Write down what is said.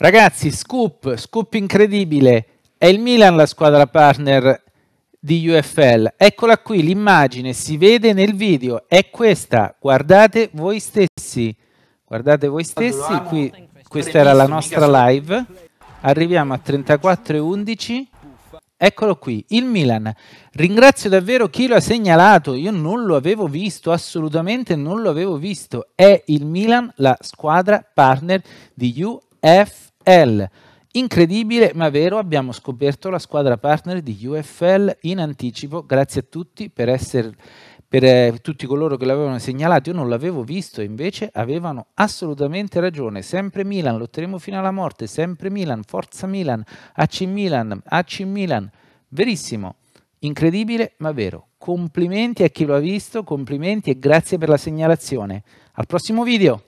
Ragazzi, scoop, scoop incredibile. È il Milan la squadra partner di UFL. Eccola qui, l'immagine si vede nel video, è questa. Guardate voi stessi. Guardate voi stessi, qui questa era la nostra live. Arriviamo a 34:11. Eccolo qui, il Milan. Ringrazio davvero chi lo ha segnalato, io non lo avevo visto, assolutamente non lo avevo visto. È il Milan la squadra partner di UFL. UFL. Incredibile ma vero, abbiamo scoperto la squadra partner di UFL in anticipo. Grazie a tutti per essere per eh, tutti coloro che l'avevano segnalato, io non l'avevo visto, invece avevano assolutamente ragione, sempre Milan, lotteremo fino alla morte, sempre Milan, forza Milan, AC Milan, AC Milan, verissimo, incredibile ma vero. Complimenti a chi lo ha visto, complimenti e grazie per la segnalazione. Al prossimo video!